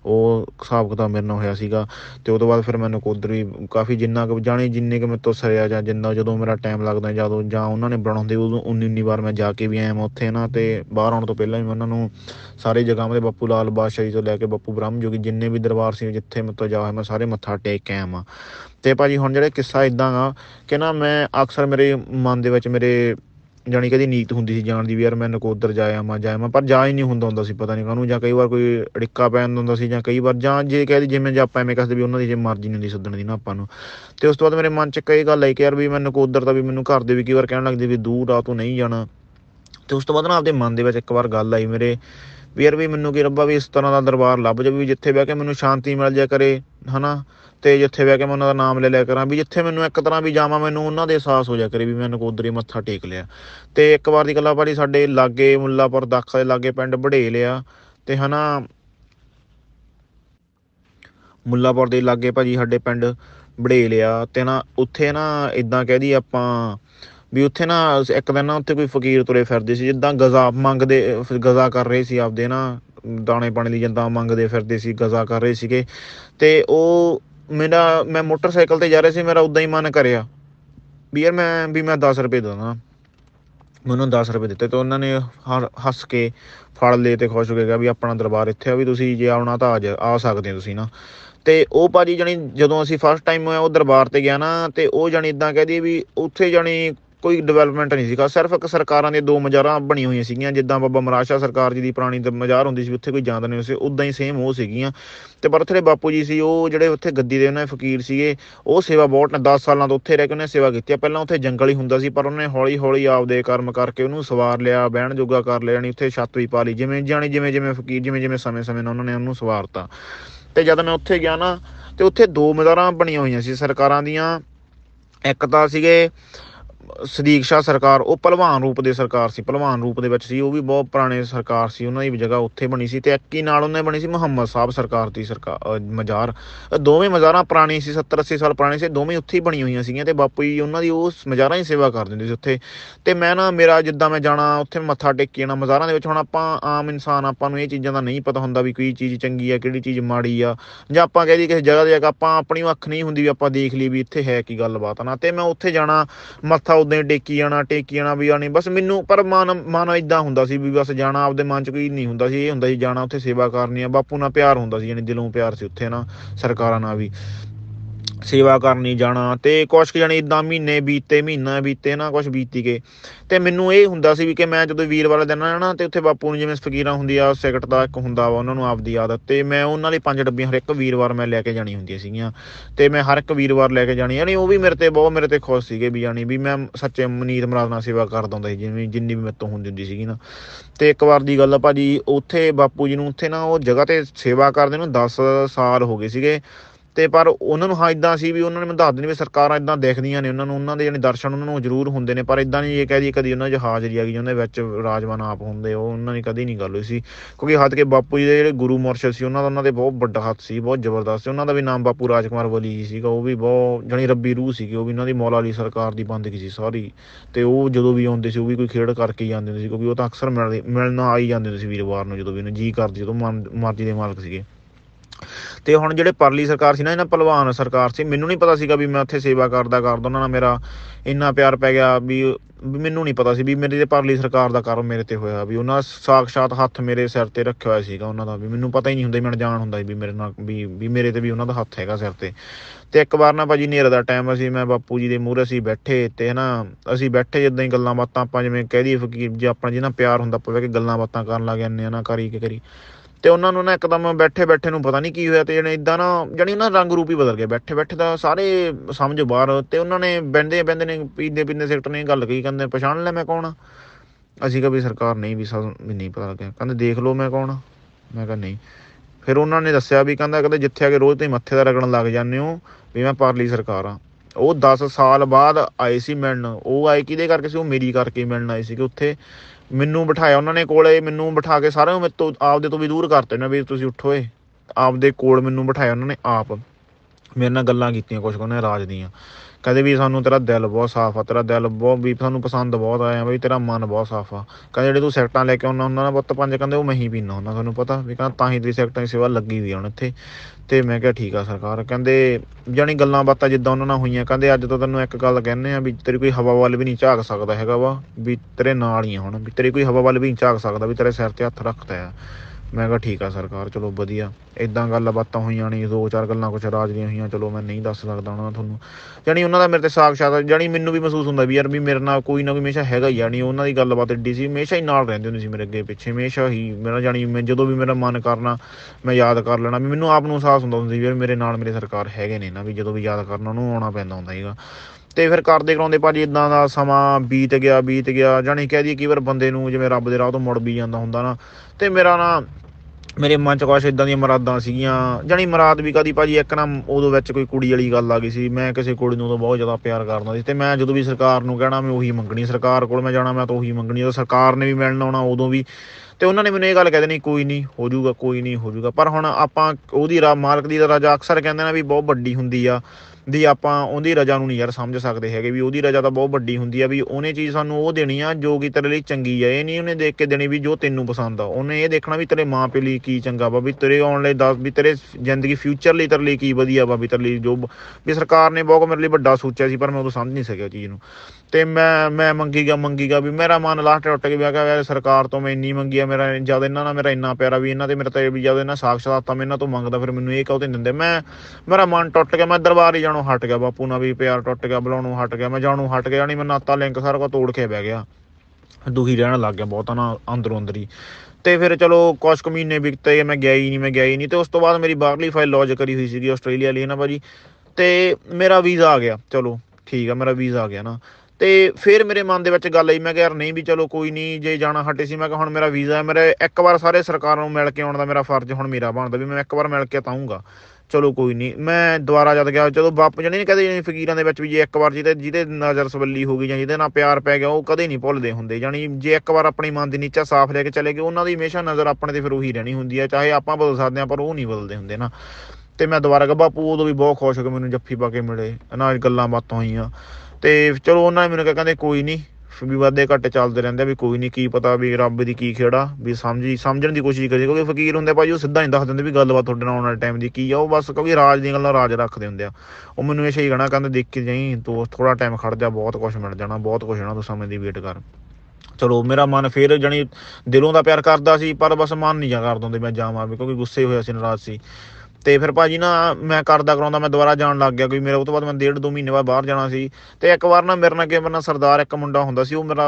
ਉਹ ਹਿਸਾਬ ਕਿਤਾਬ ਮੇਰੇ ਨਾਲ ਹੋਇਆ ਸੀਗਾ ਤੇ ਉਹ ਤੋਂ ਬਾਅਦ ਫਿਰ ਮੈਨੂੰ ਵੀ ਕਾਫੀ ਜਿੰਨਾ ਕੁ ਜਾਣੇ ਜਿੰਨੇ ਕੁ ਮੇਰੇ ਤੋਂ ਸਰਿਆ ਜਾਂ ਜਿੰਨਾ ਜਦੋਂ ਮੇਰਾ ਟਾਈਮ ਲੱਗਦਾ ਜਦੋਂ ਜਾਂ ਉਹਨਾਂ ਨੇ ਬਣਾਉਂਦੇ ਉਹ ਉਦੋਂ 19 19 ਵਾਰ ਮੈਂ ਜਾ ਕੇ ਵੀ ਆਇਆ ਮੈਂ ਉੱਥੇ ਨਾ ਤੇ ਬਾਹਰ ਆਉਣ ਤੋਂ ਪਹਿਲਾਂ ਵੀ ਮੈਂ ਉਹਨਾਂ ਨੂੰ ਸਾਰੇ ਜਗ੍ਹਾਵਾਂ ਦੇ ਬਾਪੂ ਲਾਲ ਬਾਦਸ਼ਾਹੀ ਤੋਂ ਲੈ ਕੇ ਬਾਪੂ ਬ੍ਰਹਮ ਜੋਗੀ ਜਿੰਨੇ ਵੀ ਦਰਬਾਰ ਸੀ ਜਿੱਥੇ ਮੈਂ ਤੋਂ ਜਾ ਮੈਂ ਸਾਰੇ ਮੱਥਾ ਟੇਕ ਕੇ ਆਇਆ ਤੇ ਭਾਜੀ ਹੁਣ ਜਿਹੜੇ ਕਿੱਸਾ ਇਦਾਂ ਆ ਕਿ ਨਾ ਮੈਂ ਅਕਸਰ ਮੇਰੇ ਮਨ ਦੇ ਵਿੱਚ ਮੇਰੇ ਜਾਨੀ ਕਦੀ ਨੀਤ ਹੁੰਦੀ ਸੀ ਜਾਣ ਦੀ ਵੀ ਯਾਰ ਮੈਂ ਨਕੋਦਰ ਜਾਇਆ ਆਵਾਂ ਜਾਇਆ ਪਰ ਜਾ ਹੀ ਨਹੀਂ ਹੁੰਦਾ ਹੁੰਦਾ ਸੀ ਪਤਾ ਨਹੀਂ ਕਾਹਨੂੰ ਜਾਂ ਕਈ ਵਾਰ ਕੋਈ ਅੜਿੱਕਾ ਪੈ ਜਾਂਦਾ ਹੁੰਦਾ ਸੀ ਜਾਂ ਕਈ ਵਾਰ ਜਾਂ ਜੇ ਕਹਿ ਦੀ ਜਿਵੇਂ ਜਾਂ ਆਪਾਂ ਐਵੇਂ ਕਹਦੇ ਵੀ ਉਹਨਾਂ ਦੀ ਜੇ ਮਰਜ਼ੀ ਨਹੀਂ ਹੁੰਦੀ ਸੱਦਣ ਦੀ ਨਾ ਆਪਾਂ ਨੂੰ ਤੇ ਉਸ ਤੋਂ ਬਾਅਦ ਮੇਰੇ ਮਨ 'ਚ ਕਈ ਗੱਲ ਆਈ ਕਿ ਯਾਰ ਵੀ ਮੈਂ ਨਕੋਦਰ ਤਾਂ ਵੀ ਮੈਨੂੰ ਘਰ ਦੇ ਵੀ ਕਈ ਵਾਰ ਕਹਿਣ ਲੱਗਦੇ ਵੀ ਦੂਰ ਆ ਤੂੰ ਨਹੀਂ ਜਾਣਾ ਤੇ ਉਸ ਤੋਂ ਬਾਅਦ ਨਾ ਆਪਦੇ ਮਨ ਦੇ ਵਿੱਚ ਇੱਕ ਵਾਰ ਗੱਲ ਆਈ ਮੇਰੇ ਵੀਰ ਵੀ ਮੈਨੂੰ ਕੀ ਰੱਬਾ ਵੀ ਇਸ ਤਰ੍ਹਾਂ ਦਾ ਦਰਬਾਰ ਲੱਭ ਜਾਵੇ ਵੀ ਜਿੱਥੇ ਬਹਿ ਕੇ ਮੈਨੂੰ ਸ਼ਾਂਤੀ ਮਿਲ ਜਾ ਕਰੇ ਹਨਾ ਤੇ ਜਿੱਥੇ ਬਹਿ ਕੇ ਮੈਂ ਉਹਨਾਂ ਦਾ ਨਾਮ ਲੈ ਲਿਆ ਕਰਾਂ ਵੀ ਜਿੱਥੇ ਮੈਨੂੰ ਇੱਕ ਤਰ੍ਹਾਂ ਵੀ ਜਾਵਾਂ ਮੈਨੂੰ ਉਹਨਾਂ ਦੇ ਅਹਿਸਾਸ ਹੋ ਜਾ ਕਰੇ ਵੀ ਮੈਂ ਨਕੋਦਰੀ ਮੱਥਾ ਟੇਕ ਲਿਆ ਤੇ ਇੱਕ ਵਾਰ ਦੀ ਗੱਲਾਬਾੜੀ ਸਾਡੇ ਲਾਗੇ ਮੁੱਲਾਪੁਰ ਦੱਖ ਦੇ ਲਾਗੇ ਪਿੰਡ ਬੜੇ ਲਿਆ ਤੇ ਹਨਾ ਮੁੱਲਾਪੁਰ ਦੇ ਲਾਗੇ ਭਾਜੀ ਸਾਡੇ ਪਿੰਡ ਬੜੇ ਲਿਆ ਤੇ ਨਾ ਉੱਥੇ ਨਾ ਇਦਾਂ ਕਹਿ ਦੀ ਆਪਾਂ ਵੀ ਉੱਥੇ ਨਾ ਇੱਕ ਦਿਨ ਨਾ ਉੱਥੇ ਕੋਈ ਫਕੀਰ ਤੁਰੇ ਫਿਰਦੇ ਸੀ ਜਿੱਦਾਂ ਗਜ਼ਾ ਮੰਗਦੇ ਗਜ਼ਾ ਕਰ ਰਹੇ ਸੀ ਆਪਦੇ ਨਾ ਦਾਣੇ ਪਾਣੀ ਲਈ ਜਿੱਦਾਂ ਮੰਗਦੇ ਫਿਰਦੇ ਸੀ ਗਜ਼ਾ ਕਰ ਰਹੇ ਸੀਗੇ ਤੇ ਉਹ ਮੇਰਾ ਮੈਂ ਮੋਟਰਸਾਈਕਲ ਤੇ ਜਾ ਰਿਹਾ ਸੀ ਮੇਰਾ ਉਦਾਂ ਹੀ ਮਨ ਕਰਿਆ ਵੀ ਯਾਰ ਮੈਂ ਵੀ ਮੈਂ 10 ਰੁਪਏ ਦਵਾਂ ਮੈਨੂੰ 10 ਰੁਪਏ ਦਿੱਤੇ ਤੇ ਉਹਨਾਂ ਨੇ ਹੱਸ ਕੇ ਫੜ ਲਏ ਤੇ ਖੁਸ਼ ਹੋ ਗਏ ਕਿ ਵੀ ਆਪਣਾ ਦਰਬਾਰ ਇੱਥੇ ਆ ਵੀ ਤੁਸੀਂ ਜੇ ਆਉਣਾ ਤਾਂ ਆ ਆ ਸਕਦੇ ਹੋ ਤੁਸੀਂ ਨਾ ਤੇ ਉਹ ਭਾਜੀ ਜਣੀ ਜਦੋਂ ਅਸੀਂ ਫਸਟ ਟਾਈਮ ਉਹ ਦਰਬਾਰ ਤੇ ਗਿਆ ਨਾ ਤੇ ਉਹ ਜਣੀ ਇਦਾਂ ਕਹਦੀ ਵੀ ਉੱਥੇ ਜਣੀ ਕੋਈ ਡਿਵੈਲਪਮੈਂਟ ਨਹੀਂ ਸੀਗਾ ਸਿਰਫ ਇੱਕ ਸਰਕਾਰਾਂ ਦੀ ਦੋ ਮਜ਼ਾਰਾਂ ਬਣੀ ਹੋਈਆਂ ਸੀਗੀਆਂ ਜਿੱਦਾਂ ਬਾਬਾ ਮਰਾਸ਼ਾ ਸਰਕਾਰ ਜੀ ਦੀ ਪੁਰਾਣੀ ਮਜ਼ਾਰ ਹੁੰਦੀ ਸੀ ਉੱਥੇ ਕੋਈ ਜਾਂਦਾ ਨਹੀਂ ਸੀ ਉਦਾਂ ਹੀ ਸੇਮ ਉਹ ਸੀਗੀਆਂ ਤੇ ਪਰ ਉੱਥੇ ਬਾਪੂ ਜੀ ਸੀ ਉਹ ਜਿਹੜੇ ਉੱਥੇ ਗੱਦੀ ਦੇ ਉਹਨੇ ਫਕੀਰ ਸੀਗੇ ਉਹ ਸੇਵਾ ਬਹੁਤ ਨੇ 10 ਸਾਲਾਂ ਤੋਂ ਉੱਥੇ ਰਹਿ ਕੇ ਉਹਨੇ ਸੇਵਾ ਕੀਤੀ ਆ ਪਹਿਲਾਂ ਉੱਥੇ ਜੰਗਲ ਹੀ ਹੁੰਦਾ ਸੀ ਪਰ ਉਹਨੇ ਹੌਲੀ ਹੌਲੀ ਆਪਦੇ ਕਰਮ ਕਰਕੇ ਉਹਨੂੰ ਸਵਾਰ ਲਿਆ ਬਹਿਣ ਜੋਗਾ ਕਰ ਲਿਆ ਨਹੀਂ ਉੱਥੇ ਛੱਤ ਵੀ ਪਾ ਲਈ ਜਿਵੇਂ ਜਾਣੀ ਜਿਵੇਂ ਜਿਵੇਂ ਫਕੀਰ ਜਿਵੇਂ ਜਿਵੇਂ ਸਮੇਂ-ਸਮੇਂ ਨਾਲ ਉਹਨਾਂ ਨੇ ਉਹਨੂੰ ਸਵਾਰਤਾ ਤੇ ਜਦ ਮੈਂ ਉੱਥੇ ਗਿਆ ਨਾ ਤੇ ਉੱਥੇ ਦੋ ਮਜ਼ਾਰਾਂ ਬਣੀਆਂ ਹੋਈਆਂ ਸੀ ਸਰਕਾਰਾਂ ਦੀਆਂ ਇੱਕ ਤਾਂ ਸੀਗੇ ਸਦੀਕ ਸ਼ਾਹ ਸਰਕਾਰ ਉਹ ਪਹਿਲਵਾਨ ਰੂਪ ਦੇ ਸਰਕਾਰ ਸੀ ਪਹਿਲਵਾਨ ਰੂਪ ਦੇ ਵਿੱਚ ਸੀ ਉਹ ਵੀ ਬਹੁਤ ਪੁਰਾਣੇ ਸਰਕਾਰ ਸੀ ਉਹਨਾਂ ਦੀ ਜਗ੍ਹਾ ਉੱਥੇ ਬਣੀ ਸੀ ਤੇ ਇੱਕੀ ਨਾਲ ਉਹਨੇ ਬਣੀ ਸੀ ਮੁਹੰਮਦ ਸਾਹਿਬ ਸਰਕਾਰ ਦੀ ਸਰਕਾਰ ਮਜ਼ਾਰ ਦੋਵੇਂ ਮਜ਼ਾਰਾਂ ਪੁਰਾਣੀ ਸੀ 70 80 ਸਾਲ ਪੁਰਾਣੀ ਸੀ ਦੋਵੇਂ ਉੱਥੇ ਹੀ ਬਣੀ ਹੋਈਆਂ ਸੀਗੀਆਂ ਤੇ ਬਾਪੂ ਜੀ ਉਹਨਾਂ ਦੀ ਉਸ ਮਜ਼ਾਰਾਂ ਹੀ ਸੇਵਾ ਕਰਦੇ ਹੁੰਦੇ ਸੀ ਉੱਥੇ ਤੇ ਮੈਂ ਨਾ ਮੇਰਾ ਜਿੱਦਾਂ ਮੈਂ ਜਾਣਾ ਉੱਥੇ ਮੱਥਾ ਟੇਕ ਕੇ ਜਾਣਾ ਮਜ਼ਾਰਾਂ ਦੇ ਵਿੱਚ ਹੁਣ ਆਪਾਂ ਆਮ ਇਨਸਾਨ ਆਪਾਂ ਨੂੰ ਇਹ ਚੀਜ਼ਾਂ ਦਾ ਨਹੀਂ ਪਤਾ ਹੁੰਦਾ ਵੀ ਕੋਈ ਚੀਜ਼ ਚੰਗੀ ਆ ਕਿਹੜੀ ਚੀਜ਼ ਮਾੜੀ ਆ ਜਾਂ ਆਪਾਂ ਕਹਿ ਦਈਏ ਕਿਸੇ ਜਗ੍ਹਾ ਤੇ ਕੇ ਆਪਾਂ ਆਪਣੀ ਅੱਖ ਨਹੀਂ ਹੁੰਦੀ ਵੀ ਆਪਾਂ ਦੇਖ ਲਈ ਵੀ ਇੱਥੇ ਹੈ ਕੀ ਗੱਲਬਾਤ ਨਾ ਤੇ ਮੈਂ ਉੱਥੇ ਜਾਣਾ ਮੱਥਾ ਤਾਂ ਉਦੋਂ ਟੇਕੀ ਜਾਣਾ ਟੇਕੀ ਜਾਣਾ ਵੀ ਆਣੀ ਬਸ ਮੈਨੂੰ ਪਰ ਮਨ ਮਨ ਇਦਾਂ ਹੁੰਦਾ ਸੀ ਵੀ ਬਸ ਜਾਣਾ ਆਪਦੇ ਮਨ 'ਚ ਕੋਈ ਨਹੀਂ ਹੁੰਦਾ ਸੀ ਇਹ ਹੁੰਦਾ ਸੀ ਜਾਣਾ ਉੱਥੇ ਸੇਵਾ ਕਰਨੀ ਆ ਬਾਪੂ ਨਾਲ ਪਿਆਰ ਹੁੰਦਾ ਸੀ ਯਾਨੀ ਦਿਲੋਂ ਪਿਆਰ ਸੀ ਉੱਥੇ ਨਾ ਸਰਕਾਰਾਂ ਨਾਲ ਵੀ ਸੇਵਾ ਕਰਨੀ ਜਾਣਾ ਤੇ ਕੁਛ ਕਿ ਜਾਨੀ ਇਦਾਂ ਮਹੀਨੇ ਬੀਤੇ ਮਹੀਨਾ ਬੀਤੇ ਨਾ ਕੁਝ ਬੀਤੀ ਗਏ ਤੇ ਮੈਨੂੰ ਇਹ ਹੁੰਦਾ ਸੀ ਵੀ ਕਿ ਮੈਂ ਜਦੋਂ ਵੀਰ ਵਾਲਾ ਦਿਨ ਆਣਾ ਤੇ ਉੱਥੇ ਬਾਪੂ ਨੂੰ ਜਿਵੇਂ ਫਕੀਰਾਂ ਹੁੰਦੀ ਆ ਸਿਗਰਟ ਦਾ ਇੱਕ ਹੁੰਦਾ ਵਾ ਉਹਨਾਂ ਨੂੰ ਆਪਦੀ ਆਦਤ ਤੇ ਮੈਂ ਉਹਨਾਂ ਲਈ ਪੰਜ ਡੱਬੀਆਂ ਹਰ ਇੱਕ ਵੀਰਵਾਰ ਮੈਂ ਲੈ ਕੇ ਜਾਣੀ ਹੁੰਦੀ ਸੀਗੀਆਂ ਤੇ ਮੈਂ ਹਰ ਇੱਕ ਵੀਰਵਾਰ ਲੈ ਕੇ ਜਾਣੀ ਯਾਨੀ ਉਹ ਵੀ ਮੇਰੇ ਤੇ ਬਹੁਤ ਮੇਰੇ ਤੇ ਖੁਸ਼ ਸੀਗੇ ਵੀ ਯਾਨੀ ਵੀ ਮੈਂ ਸੱਚੇ ਮਨੀਤ ਮਰਾਦ ਨਾਲ ਸੇਵਾ ਕਰਦਾ ਹੁੰਦਾ ਸੀ ਜਿਵੇਂ ਜਿੰਨੀ ਵੀ ਮੇਰੇ ਹੁੰਦੀ ਹੁੰਦੀ ਸੀਗੀ ਨਾ ਤੇ ਇੱਕ ਵਾਰ ਦੀ ਗੱਲ ਆ ਭਾਜੀ ਉੱਥੇ ਬਾਪੂ ਜੀ ਨੂੰ ਉੱਥੇ ਨਾ ਉਹ ਜਗ੍ਹਾ ਤੇ ਸੇਵਾ ਕਰਦੇ ਨੂੰ 10 ਸਾਲ ਹੋ ਗਏ ਸੀਗੇ ਤੇ ਪਰ ਉਹਨਾਂ ਨੂੰ ਹਾਂ ਇਦਾਂ ਸੀ ਵੀ ਉਹਨਾਂ ਨੇ ਮੈਨੂੰ ਦੱਸ ਦਿੰਦੇ ਵੀ ਸਰਕਾਰਾਂ ਇਦਾਂ ਦੇਖਦੀਆਂ ਨੇ ਉਹਨਾਂ ਨੂੰ ਉਹਨਾਂ ਦੇ ਜਿਹੜੇ ਦਰਸ਼ਨ ਉਹਨਾਂ ਨੂੰ ਜ਼ਰੂਰ ਹੁੰਦੇ ਨੇ ਪਰ ਇਦਾਂ ਨਹੀਂ ਇਹ ਕਹਿ ਦੀ ਕਦੀ ਉਹਨਾਂ 'ਚ ਹਾਜ਼ਰੀ ਆ ਗਈ ਉਹਨਾਂ ਦੇ ਵਿੱਚ ਰਾਜਵਾਨ ਆਪ ਹੁੰਦੇ ਉਹ ਉਹਨਾਂ ਨੇ ਕਦੀ ਨਹੀਂ ਗੱਲ ਹੋਈ ਸੀ ਕਿਉਂਕਿ ਹੱਦ ਕੇ ਬਾਪੂ ਜੀ ਦੇ ਜਿਹੜੇ ਗੁਰੂ ਮੋਰਸ਼ਲ ਸੀ ਉਹਨਾਂ ਦਾ ਉਹਨਾਂ ਦੇ ਬਹੁਤ ਵੱਡਾ ਹੱਥ ਸੀ ਬਹੁਤ ਜ਼ਬਰਦਸਤ ਸੀ ਉਹਨਾਂ ਦਾ ਵੀ ਨਾਮ ਬਾਪੂ ਰਾਜਕੁਮਾਰ ਵਲੀ ਜੀ ਸੀਗਾ ਉਹ ਵੀ ਬਹੁਤ ਜਣੀ ਰੱਬੀ ਰੂਹ ਸੀਗੀ ਉਹ ਵੀ ਉਹਨਾਂ ਦੀ ਮੌਲਾ ਅਲੀ ਸਰਕਾਰ ਦੀ ਬੰਦਗੀ ਸੀ ਸਾਰੀ ਤੇ ਉਹ ਜਦੋਂ ਵੀ ਆਉਂਦੇ ਸੀ ਉਹ ਵੀ ਕੋਈ ਖੇਡ ਕਰਕੇ ਜਾਂਦੇ ਹੁੰਦੇ ਸੀ ਕਿਉਂਕਿ ਉਹ ਤਾਂ ਅਕਸਰ ਮਿਲਣ ਆਈ ਜਾਂਦੇ ਹੁੰਦੇ ਸੀ ਵੀਰਵਾਰ ਨੂੰ ਜਦੋਂ ਵੀ ਉਹਨਾਂ ਜੀ ਕਰਦੇ ਜਦੋਂ ਮਰਜ਼ੀ ਦੇ ਮਾਲਕ ਸੀਗੇ ਤੇ ਹੁਣ ਜਿਹੜੇ ਪਰਲੀ ਸਰਕਾਰ ਸੀ ਨਾ ਇਹਨਾਂ ਪਹਿਲਵਾਨ ਸਰਕਾਰ ਸੀ ਮੈਨੂੰ ਨਹੀਂ ਪਤਾ ਸੀਗਾ ਵੀ ਮੈਂ ਉੱਥੇ ਸੇਵਾ ਕਰਦਾ ਕਰਦਾ ਉਹਨਾਂ ਨਾਲ ਮੇਰਾ ਇੰਨਾ ਪਿਆਰ ਪੈ ਗਿਆ ਵੀ ਮੈਨੂੰ ਨਹੀਂ ਪਤਾ ਸੀ ਵੀ ਮੇਰੇ ਤੇ ਪਰਲੀ ਸਰਕਾਰ ਦਾ ਕਰਮ ਮੇਰੇ ਤੇ ਹੋਇਆ ਵੀ ਉਹਨਾਂ ਸਾਖਸ਼ਾਤ ਹੱਥ ਮੇਰੇ ਸਿਰ ਤੇ ਰੱਖਿਆ ਹੋਇਆ ਸੀਗਾ ਉਹਨਾਂ ਦਾ ਵੀ ਮੈਨੂੰ ਪਤਾ ਹੀ ਨਹੀਂ ਹੁੰਦਾ ਮੈਨੂੰ ਜਾਣ ਹੁੰਦਾ ਵੀ ਮੇਰੇ ਨਾਲ ਵੀ ਵੀ ਮੇਰੇ ਤੇ ਵੀ ਉਹਨਾਂ ਦਾ ਹੱਥ ਹੈਗਾ ਸਿਰ ਤੇ ਤੇ ਇੱਕ ਵਾਰ ਨਾ ਭਾਜੀ ਨੇਰ ਦਾ ਟਾਈਮ ਅਸੀਂ ਮੈਂ ਬਾਪੂ ਜੀ ਦੇ ਮੂਹਰੇ ਅਸੀਂ ਬੈਠੇ ਤੇ ਹਨਾ ਅਸੀਂ ਬੈਠੇ ਜਿੱਦਾਂ ਹੀ ਗੱਲਾਂ ਬਾਤਾਂ ਆਪਾਂ ਜਿਵੇਂ ਕਹਿ ਦਈਏ ਫਕੀਰ ਜੀ ਆਪਣਾ ਜਿਹਨਾਂ ਪਿਆਰ ਹੁੰਦਾ ਪਵੇ ਕਿ ਗੱਲਾਂ ਬਾਤਾਂ ਕਰਨ ਲੱਗ ਜਾਂਦੇ ਆ ਨਾ ਕਰੀ ਕਿ ਕਰੀ ਤੇ ਉਹਨਾਂ ਨੂੰ ਨਾ ਇੱਕਦਮ ਬੈਠੇ ਬੈਠੇ ਨੂੰ ਪਤਾ ਨਹੀਂ ਕੀ ਹੋਇਆ ਤੇ ਜਣੇ ਇਦਾਂ ਨਾ ਜਣੀ ਉਹਨਾਂ ਰੰਗ ਰੂਪ ਹੀ ਬਦਲ ਗਿਆ ਬੈਠੇ ਬੈਠੇ ਦਾ ਸਾਰੇ ਸਮਝ ਬਾਹਰ ਤੇ ਉਹਨਾਂ ਨੇ ਬੰਦੇ ਬੰਦੇ ਨੇ ਪੀਂਦੇ ਪੀਂਦੇ ਸੈਕਟਰ ਨੇ ਗੱਲ ਕੀ ਕਹਿੰਦੇ ਪਛਾਣ ਲੈ ਮੈਂ ਕੌਣ ਅਸੀਂ ਕਹਿੰਦੇ ਵੀ ਸਰਕਾਰ ਨਹੀਂ ਵੀ ਸਾਨੂੰ ਨਹੀਂ ਪਤਾ ਲੱਗਿਆ ਕਹਿੰਦੇ ਦੇਖ ਲਓ ਮੈਂ ਕੌਣ ਮੈਂ ਕਹਿੰਦਾ ਨਹੀਂ ਫਿਰ ਉਹਨਾਂ ਨੇ ਦੱਸਿਆ ਵੀ ਕਹਿੰਦਾ ਕਹਿੰਦੇ ਜਿੱਥੇ ਆ ਕੇ ਰੋਜ਼ ਤੇ ਮੱਥੇ ਦਾ ਰਗੜਨ ਲੱਗ ਜਾਂਦੇ ਹੋ ਵੀ ਮੈਂ ਪਾਰਲੀ ਸਰਕਾਰ ਆ ਉਹ 10 ਸਾਲ ਬਾਅਦ ਆਏ ਸੀ ਮਿਲਣ ਉਹ ਆਏ ਕਿਦੇ ਕਰਕੇ ਸੀ ਉਹ ਮੇਰੀ ਕਰਕੇ ਮਿਲਣ ਆਏ ਸੀ ਕਿ ਉੱਥੇ ਮੈਨੂੰ ਬਿਠਾਇਆ ਉਹਨਾਂ ਨੇ ਕੋਲੇ ਮੈਨੂੰ ਬਿਠਾ ਕੇ ਸਾਰਿਆਂ ਨੂੰ ਮੇਰੇ ਤੋਂ ਆਪਦੇ ਤੋਂ ਵੀ ਦੂਰ ਕਰਤੇ ਨਾ ਵੀ ਤੁਸੀਂ ਉੱਠੋ ਏ ਆਪਦੇ ਕੋਲ ਮੈਨੂੰ ਬਿਠਾਇਆ ਉਹਨਾਂ ਨੇ ਆਪ ਮੇਰੇ ਨਾਲ ਗੱਲਾਂ ਕੀਤੀਆਂ ਕੁਝ ਉਹਨੇ ਰਾਜ ਦੀਆਂ ਕਦੇ ਵੀ ਸਾਨੂੰ ਤੇਰਾ ਦਿਲ ਬਹੁਤ ਸਾਫ਼ ਆ ਤੇਰਾ ਦਿਲ ਬਹੁਤ ਵੀ ਸਾਨੂੰ ਪਸੰਦ ਬਹੁਤ ਆਇਆ ਬਈ ਤੇਰਾ ਮਨ ਬਹੁਤ ਸਾਫ਼ ਆ ਕਹਿੰਦੇ ਜਿਹੜੇ ਤੂੰ ਸੈਕਟਾਂ ਲੈ ਕੇ ਆਉਣਾ ਉਹਨਾਂ ਨਾਲ ਪੁੱਤ ਪੰਜ ਕਹਿੰਦੇ ਉਹ ਮੈਂ ਹੀ ਪੀਣਾ ਹੁੰਦਾ ਤੁਹਾਨੂੰ ਪਤਾ ਵੀ ਕਹਿੰਦਾ ਤਾਂ ਹੀ ਤੇਰੀ ਸੈਕਟਾਂ ਦੀ ਸੇਵਾ ਲੱਗੀ ਹੋਈ ਹੁਣ ਇੱਥੇ ਤੇ ਮੈਂ ਕਿਹਾ ਠੀਕ ਆ ਸਰਕਾਰ ਕਹਿੰਦੇ ਜਾਨੀ ਗੱਲਾਂ ਬਾਤਾਂ ਜਿੱਦਾਂ ਉਹਨਾਂ ਨਾਲ ਹੋਈਆਂ ਕਹਿੰਦੇ ਅੱਜ ਤੋਂ ਤੈਨੂੰ ਇੱਕ ਗੱਲ ਕਹਿੰਨੇ ਆ ਵੀ ਤੇਰੀ ਕੋਈ ਹਵਾ ਵੱਲ ਵੀ ਨਹੀਂ ਝਾਕ ਸਕਦਾ ਹੈਗਾ ਵਾ ਵੀ ਤੇਰੇ ਨਾਲ ਹੀ ਆ ਹੁਣ ਵੀ ਤੇਰੀ ਕੋਈ ਹਵਾ ਵੱਲ ਵੀ ਨਹੀਂ ਝਾਕ ਸਕਦਾ ਵੀ ਤੇਰੇ ਸਿਰ ਤੇ ਹੱਥ ਰੱਖਦਾ ਆ ਮੈਂ ਕਿਹਾ ਠੀਕ ਆ ਸਰਕਾਰ ਚਲੋ ਵਧੀਆ ਇਦਾਂ ਗੱਲਬਾਤਾਂ ਬਾਤਾਂ ਹੋਈਆਂ ਨਹੀਂ ਦੋ ਚਾਰ ਗੱਲਾਂ ਕੁਛ ਰਾਜ ਦੀਆਂ ਹੋਈਆਂ ਚਲੋ ਮੈਂ ਨਹੀਂ ਦੱਸ ਸਕਦਾ ਉਹਨਾਂ ਤੁਹਾਨੂੰ ਯਾਨੀ ਉਹਨਾਂ ਦਾ ਮੇਰੇ ਤੇ ਸਾਖਸ਼ਾਤ ਯਾਨੀ ਮੈਨੂੰ ਵੀ ਮਹਿਸੂਸ ਹੁੰਦਾ ਵੀ ਯਾਰ ਵੀ ਮੇਰੇ ਨਾਲ ਕੋਈ ਨਾ ਕੋਈ ਹਮੇਸ਼ਾ ਹੈਗਾ ਹੀ ਜਾਨੀ ਉਹਨਾਂ ਦੀ ਗੱਲਬਾਤ ਐਡੀ ਸੀ ਹਮੇਸ਼ਾ ਹੀ ਨਾਲ ਰਹਿੰਦੇ ਹੁੰਦੇ ਸੀ ਮੇਰੇ ਅੱਗੇ ਪਿੱਛੇ ਹਮੇਸ਼ਾ ਹੀ ਮੇਰਾ ਯਾਨੀ ਮੈਂ ਜਦੋਂ ਵੀ ਮੇਰਾ ਮਨ ਕਰਨਾ ਮੈਂ ਯਾਦ ਕਰ ਲੈਣਾ ਵੀ ਮੈਨੂੰ ਆਪ ਨੂੰ ਅਹਿਸਾਸ ਹੁੰਦਾ ਹੁੰਦਾ ਸੀ ਯਾਰ ਮੇਰੇ ਨਾਲ ਮੇਰੇ ਸਰਕਾਰ ਹੈਗੇ ਨੇ ਨਾ ਵੀ ਜਦੋਂ ਵੀ ਯਾਦ ਕਰਨਾ ਉਹਨੂੰ ਆਉਣਾ ਪੈਂਦਾ ਹੁੰਦਾ ਸੀਗਾ ਤੇ ਫਿਰ ਕਰਦੇ ਕਰਾਉਂਦੇ ਭਾਜੀ ਇਦਾਂ ਦਾ ਸਮਾਂ ਬੀਤ ਗਿਆ ਬੀਤ ਗਿਆ ਜਾਨੀ ਕਹਿ ਦਈਏ ਕਈ ਵਾਰ ਬੰਦੇ ਨੂੰ ਜਿਵੇਂ ਰੱਬ ਦੇ ਰਾਹ ਤੋਂ ਮੁੜ ਵੀ ਜਾਂਦਾ ਹੁੰਦਾ ਨਾ ਤੇ ਮੇਰਾ ਨਾ ਮੇਰੇ ਮਨ 'ਚ ਕੁਛ ਇਦਾਂ ਦੀਆਂ ਮਰਾਦਾਂ ਸੀਗੀਆਂ ਜਾਨੀ ਮਰਾਦ ਵੀ ਕਾਦੀ ਭਾਜੀ ਇੱਕ ਨਾ ਉਦੋਂ ਵਿੱਚ ਕੋਈ ਕੁੜੀ ਵਾਲੀ ਗੱਲ ਆ ਗਈ ਸੀ ਮੈਂ ਕਿਸੇ ਕੁੜੀ ਨੂੰ ਤਾਂ ਬਹੁਤ ਜ਼ਿਆਦਾ ਪਿਆਰ ਕਰਦਾ ਸੀ ਤੇ ਮੈਂ ਜਦੋਂ ਵੀ ਸਰਕਾਰ ਨੂੰ ਕਹਿਣਾ ਮੈਂ ਉਹੀ ਮੰਗਣੀ ਸਰਕਾਰ ਕੋਲ ਮੈਂ ਜਾਣਾ ਮੈਂ ਤਾਂ ਉਹੀ ਮੰਗਣੀ ਉਹ ਸਰਕਾਰ ਨੇ ਵੀ ਮਿਲਣ ਆਉਣਾ ਉਦੋਂ ਵੀ ਤੇ ਉਹਨਾਂ ਨੇ ਮੈਨੂੰ ਇਹ ਗੱਲ ਕਹਿ ਦੇਣੀ ਕੋਈ ਨਹੀਂ ਹੋ ਜਾਊਗਾ ਕੋਈ ਨਹੀਂ ਹੋ ਜਾਊਗਾ ਪਰ ਹੁਣ ਆਪਾਂ ਉਹਦੀ ਰਾ ਮਾਲਕ ਦੀ ਰਾਜਾ ਅਕਸਰ ਕਹਿੰਦੇ ਨੇ ਵੀ ਬਹੁਤ ਵੱਡੀ ਹੁੰਦੀ ਆ ਦੀ ਆਪਾਂ ਉਹਦੀ ਰਜਾ ਨੂੰ ਨਹੀਂ ਯਾਰ ਸਮਝ ਸਕਦੇ ਹੈਗੇ ਵੀ ਉਹਦੀ ਰਜਾ ਤਾਂ ਬਹੁਤ ਵੱਡੀ ਹੁੰਦੀ ਆ ਵੀ ਉਹਨੇ ਚੀਜ਼ ਸਾਨੂੰ ਉਹ ਦੇਣੀ ਆ ਜੋ ਕਿ ਤੇਰੇ ਲਈ ਚੰਗੀ ਆ ਇਹ ਨਹੀਂ ਉਹਨੇ ਦੇਖ ਕੇ ਦੇਣੀ ਵੀ ਜੋ ਤੈਨੂੰ ਪਸੰਦ ਆ ਉਹਨੇ ਇਹ ਦੇਖਣਾ ਵੀ ਤੇਰੇ ਮਾਂ ਪੇ ਲਈ ਕੀ ਚੰਗਾ ਵਾ ਵੀ ਤੇਰੇ ਆਉਣ ਲਈ ਦੱਸ ਵੀ ਤੇਰੇ ਜ਼ਿੰਦਗੀ ਫਿਊਚਰ ਲਈ ਤੇਰੇ ਲਈ ਕੀ ਵਧੀਆ ਵਾ ਵੀ ਤੇਰੇ ਲਈ ਜੋ ਵੀ ਸਰਕਾਰ ਨੇ ਬਹੁਤ ਮੇਰੇ ਲਈ ਵੱਡਾ ਸੋਚਿਆ ਸੀ ਪਰ ਮੈਂ ਉਹ ਸਮਝ ਨਹੀਂ ਸਕਿਆ ਚੀਜ਼ ਨੂੰ ਤੇ ਮੈਂ ਮੈਂ ਮੰਗੀਗਾ ਮੰਗੀਗਾ ਵੀ ਮੇਰਾ ਮਨ ਲਾਸਟ ਟੁੱਟ ਗਿਆ ਕਿ ਯਾਰ ਸਰਕਾਰ ਤੋਂ ਮੈਂ ਇੰਨੀ ਮੰਗੀ ਆ ਮੇਰਾ ਜਦ ਇਹਨਾਂ ਨਾਲ ਮੇਰਾ ਇੰਨਾ ਪਿਆਰਾ ਵੀ ਇਹਨਾਂ ਤੇ ਮੇਰਾ ਤੇ ਵੀ ਜਦ ਇਹਨਾਂ ਸਾਖਸ਼ਾਤ ਤਾਂ ਮੈਂ ਇਹਨਾਂ ਤੋਂ ਮੰਗਦਾ ਫਿਰ ਮੈਨੂੰ ਇਹ ਕਹੋ ਤੇ ਦਿੰਦੇ ਮੈਂ ਮੇਰਾ ਮਨ ਟੁੱਟ ਗਿਆ ਮੈਂ ਦਰਬਾਰ ਹੀ ਨੂੰ ਹਟ ਗਿਆ ਬਾਪੂ ਨਾਲ ਵੀ ਪਿਆਰ ਟੁੱਟ ਗਿਆ ਨੂੰ ਹਟ ਗਿਆ ਮੈਂ ਜਾਣੋਂ ਹਟ ਗਿਆ ਨਹੀਂ ਮੈਂ ਨਾਤਾ ਲਿੰਕ ਸਾਰਾ ਕੋ ਤੋੜ ਕੇ ਬਹਿ ਗਿਆ ਦੁਖੀ ਰਹਿਣ ਲੱਗ ਗਿਆ ਬਹੁਤਾ ਨਾ ਅੰਦਰੋਂ ਅੰਦਰੀ ਤੇ ਫਿਰ ਚਲੋ ਕੁਛ ਕੁ ਮਹੀਨੇ ਬਿਕਤੇ ਮੈਂ ਗਿਆ ਹੀ ਨਹੀਂ ਮੈਂ ਗਿਆ ਹੀ ਨਹੀਂ ਤੇ ਉਸ ਤੋਂ ਬਾਅਦ ਮੇਰੀ ਬਾਹਰਲੀ ਫਾਈਲ ਲੌਜ ਕਰੀ ਹੋਈ ਸੀਗੀ ਆਸਟ੍ਰੇਲੀਆ ਲਈ ਨਾ ਭਾਜੀ ਤੇ ਮੇਰਾ ਵੀਜ਼ਾ ਆ ਗਿਆ ਚਲੋ ਠੀਕ ਆ ਮੇਰਾ ਵੀਜ਼ਾ ਆ ਗਿਆ ਨਾ ਤੇ ਫਿਰ ਮੇਰੇ ਮਨ ਦੇ ਵਿੱਚ ਗੱਲ ਆਈ ਮੈਂ ਕਿਹਾ ਯਾਰ ਨਹੀਂ ਵੀ ਚਲੋ ਕੋਈ ਨਹੀਂ ਜੇ ਜਾਣਾ ਹਟੇ ਸੀ ਮੈਂ ਕਿਹਾ ਹੁਣ ਮੇਰਾ ਵੀਜ਼ਾ ਹੈ ਮੇਰੇ ਇੱਕ ਵਾਰ ਸਾਰੇ ਸਰਕਾਰਾਂ ਨੂੰ ਮਿਲ ਕੇ ਆਉਣ ਦਾ ਮੇਰਾ ਫਰਜ਼ ਹੁਣ ਮੇਰਾ ਬਣਦਾ ਵੀ ਮੈਂ ਇੱਕ ਵਾਰ ਮਿਲ ਕੇ ਤਾਉਂਗਾ ਚਲੋ ਕੋਈ ਨਹੀਂ ਮੈਂ ਦੁਬਾਰਾ ਜਦ ਗਿਆ ਚਲੋ ਬਾਪ ਜਾਨੇ ਨਹੀਂ ਕਦੇ ਫਕੀਰਾਂ ਦੇ ਵਿੱਚ ਵੀ ਜੇ ਇੱਕ ਵਾਰ ਜਿਹਦੇ ਜਿਹਦੇ ਨਜ਼ਰ ਸਵੱਲੀ ਹੋ ਗਈ ਜਾਂ ਜਿਹਦੇ ਨਾਲ ਪਿਆਰ ਪੈ ਗਿਆ ਉਹ ਕਦੇ ਨਹੀਂ ਭੁੱਲਦੇ ਹੁੰਦੇ ਜਾਨੀ ਜੇ ਇੱਕ ਵਾਰ ਆਪਣੀ ਮਨ ਦੀ ਨੀਚਾ ਸਾਫ਼ ਲੈ ਕੇ ਚਲੇ ਗਏ ਉਹਨਾਂ ਦੀ ਹਮੇਸ਼ਾ ਨਜ਼ਰ ਆਪਣੇ ਤੇ ਫਿਰ ਉਹੀ ਰਹਿਣੀ ਹੁੰਦੀ ਹੈ ਚਾਹੇ ਆਪਾਂ ਬਦਲ ਸਕਦੇ ਆ ਪਰ ਉਹ ਨਹੀਂ ਬਦਲਦੇ ਹੁੰਦੇ ਨਾ ਤੇ ਮੈਂ ਦੁਬਾਰਾ ਗਿਆ ਬਾਪੂ ਉਦੋਂ ਵੀ ਬਹੁਤ ਖੁਸ਼ ਹੋ ਕੇ ਮੈਨੂੰ ਜੱਫੀ ਪਾ ਕੇ ਮਿਲੇ ਨਾ ਗੱਲਾਂ ਬਾਤਾਂ ਹੋਈਆਂ ਤੇ ਚਲੋ ਉਹਨਾਂ ਨੇ ਮੈਨੂੰ ਕਹਿੰਦੇ ਕੋਈ ਨਹੀਂ ਵੀ ਵਾਦੇ ਘੱਟ ਚੱਲਦੇ ਰਹਿੰਦੇ ਵੀ ਕੋਈ ਨਹੀਂ ਕੀ ਪਤਾ ਵੀ ਰੱਬ ਦੀ ਕੀ ਖੇੜਾ ਵੀ ਸਮਝੀ ਸਮਝਣ ਦੀ ਕੋਸ਼ਿਸ਼ ਕਰੀ ਕਿਉਂਕਿ ਫਕੀਰ ਹੁੰਦੇ ਭਾਜੀ ਉਹ ਸਿੱਧਾ ਨਹੀਂ ਦੱਸ ਦਿੰਦੇ ਵੀ ਗੱਲਬਾਤ ਤੁਹਾਡੇ ਨਾਲ ਆਉਣ ਵਾਲੇ ਟਾਈਮ ਦੀ ਕੀ ਆ ਉਹ ਬਸ ਕਿਉਂਕਿ ਰਾਜ ਦੀਆਂ ਗੱਲਾਂ ਰਾਜ ਰੱਖਦੇ ਹੁੰਦੇ ਆ ਉਹ ਮੈਨੂੰ ਇਹ ਸਹੀ ਗਣਾ ਕਹਿੰਦੇ ਦੇਖ ਕੇ ਜਾਈ ਤੂੰ ਥੋੜਾ ਟਾਈਮ ਖੜ ਜਾ ਬਹੁਤ ਕੁਝ ਮਿਲ ਜਾਣਾ ਬਹੁਤ ਕੁਝ ਹੋਣਾ ਤੂੰ ਸਮੇਂ ਦੀ ਵੇਟ ਕਰ ਚਲੋ ਮੇਰਾ ਮਨ ਫੇਰ ਜਣੀ ਦਿਲੋਂ ਦਾ ਪਿਆਰ ਕਰਦਾ ਸੀ ਪਰ ਬਸ ਮਨ ਨਹੀਂ ਜਾ ਕਰਦਾ ਹੁੰਦੇ ਮੈਂ ਜਾਵਾਂ ਵੀ ਕਿਉਂਕਿ ਗੁੱਸੇ ਹੋਇਆ ਸੀ ਨਾਰਾਜ਼ ਸੀ ਤੇ ਫਿਰ ਭਾਜੀ ਨਾ ਮੈਂ ਕਰਦਾ ਕਰਾਉਂਦਾ ਮੈਂ ਦੁਬਾਰਾ ਜਾਣ ਲੱਗ ਗਿਆ ਕੋਈ ਮੇਰੇ ਉਹ ਤੋਂ ਬਾਅਦ ਮੈਂ ਡੇਢ ਦੋ ਮਹੀਨੇ ਬਾਅਦ ਬਾਹਰ ਜਾਣਾ ਸੀ ਤੇ ਇੱਕ ਵਾਰ ਨਾ ਮੇਰੇ ਨਾਲ ਕੇ ਮੇਰਾ ਸਰਦਾਰ ਇੱਕ ਮੁੰਡਾ ਹੁੰਦਾ ਸੀ ਉਹ ਮੇਰਾ